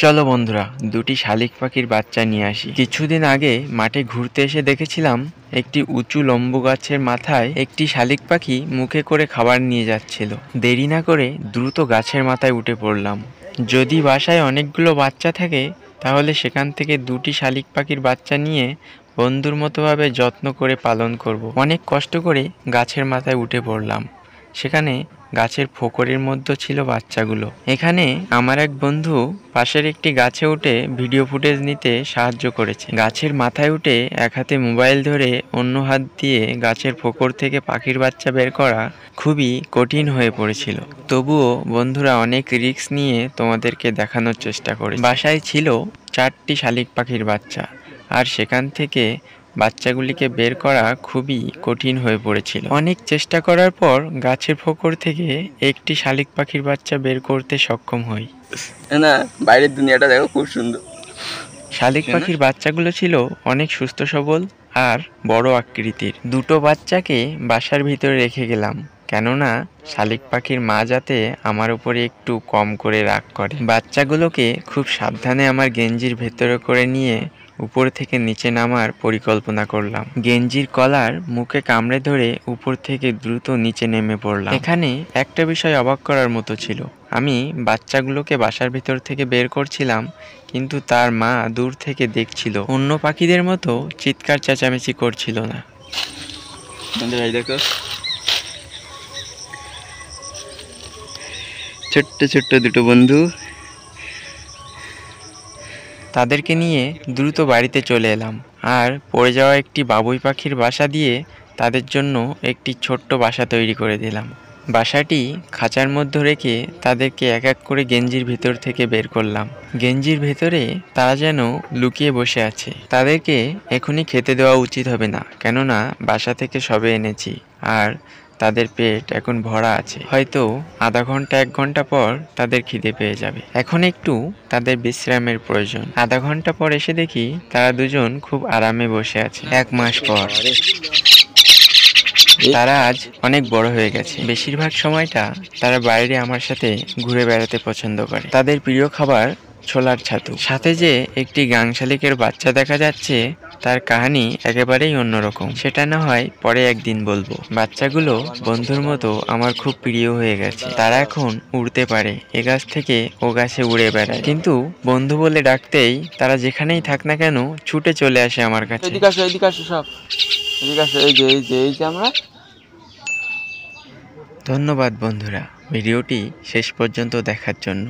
চলো বন্ধুরা দুটি শালিক পাখির বাচ্চা নিয়ে আসি কিছুদিন আগে মাঠে ঘুরতে এসে দেখেছিলাম একটি উঁচু লম্বু গাছের মাথায় একটি শালিক পাখি মুখে করে খাবার নিয়ে যাচ্ছিল দেরি না করে দ্রুত গাছের মাথায় উঠে পড়লাম যদি বাসায় অনেকগুলো বাচ্চা থাকে তাহলে সেখান থেকে দুটি শালিক পাখির বাচ্চা নিয়ে বন্ধুর মতোভাবে যত্ন করে পালন করব। অনেক কষ্ট করে গাছের মাথায় উঠে পড়লাম সেখানে গাছের ফোকরের মধ্যে ছিল বাচ্চাগুলো এখানে আমার এক বন্ধু পাশের একটি গাছে উঠে ভিডিও ফুটেজ নিতে সাহায্য করেছে গাছের মাথায় উঠে এক হাতে মোবাইল ধরে অন্য হাত দিয়ে গাছের ফোকর থেকে পাখির বাচ্চা বের করা খুবই কঠিন হয়ে পড়েছিল তবুও বন্ধুরা অনেক রিস্ক নিয়ে তোমাদেরকে দেখানোর চেষ্টা করে বাসায় ছিল চারটি শালিক পাখির বাচ্চা আর সেখান থেকে বাচ্চাগুলিকে বের করা খুবই কঠিন হয়ে পড়েছিল অনেক চেষ্টা করার পর গাছের ফোকর থেকে একটি শালিক পাখির বাচ্চা বের করতে সক্ষম হই না বাইরের দুনিয়াটা দেখো খুব সুন্দর শালিক পাখির বাচ্চাগুলো ছিল অনেক সুস্থ সবল আর বড় আকৃতির দুটো বাচ্চাকে বাসার ভিতরে রেখে গেলাম কেননা শালিক পাখির মা যাতে আমার উপরে একটু কম করে রাগ করে বাচ্চাগুলোকে খুব সাবধানে আমার গেঞ্জির ভেতরে করে নিয়ে উপর থেকে নিচে নামার পরিকল্পনা করলাম গেঞ্জির কলার মুখে কামড়ে ধরে উপর থেকে দ্রুত নিচে নেমে পড়লাম এখানে একটা বিষয় অবাক করার মতো ছিল আমি বাচ্চাগুলোকে বাসার ভিতর থেকে বের করছিলাম কিন্তু তার মা দূর থেকে দেখছিল অন্য পাখিদের মতো চিৎকার চেঁচামেচি করছিল না ছোট্ট ছোট্ট দুটো বন্ধু তাদেরকে নিয়ে দ্রুত বাড়িতে চলে এলাম আর পড়ে যাওয়া একটি বাবুই পাখির বাসা দিয়ে তাদের জন্য একটি ছোট্ট বাসা তৈরি করে দিলাম বাসাটি খাঁচার মধ্যে রেখে তাদেরকে এক এক করে গেঞ্জির ভেতর থেকে বের করলাম গেঞ্জির ভেতরে তারা যেন লুকিয়ে বসে আছে তাদেরকে এখনই খেতে দেওয়া উচিত হবে না কেননা বাসা থেকে সবে এনেছি আর তাদের পেট এখন ভরা আছে হয়তো আধা ঘন্টা এক ঘন্টা পর তাদের খিদে পেয়ে যাবে এখন একটু তাদের বিশ্রামের প্রয়োজন আধা ঘন্টা পর এসে দেখি তারা দুজন খুব আরামে বসে আছে এক মাস পর তারা আজ অনেক বড় হয়ে গেছে বেশিরভাগ সময়টা তারা বাইরে আমার সাথে ঘুরে বেড়াতে পছন্দ করে তাদের প্রিয় খাবার ছোলার ছাতু সাথে যে একটি গাংশালিকের বাচ্চা দেখা যাচ্ছে তার কাহিনী একেবারেই অন্যরকম সেটা না হয় পরে একদিন বলবো বাচ্চাগুলো বন্ধুর মতো আমার খুব প্রিয় হয়ে গেছে তারা এখন উড়তে পারে এ গাছ থেকে ও গাছে উড়ে বেড়ায় কিন্তু বন্ধু বলে ডাকতেই তারা যেখানেই থাক না কেন ছুটে চলে আসে আমার কাছে সব আমরা ধন্যবাদ বন্ধুরা ভিডিওটি শেষ পর্যন্ত দেখার জন্য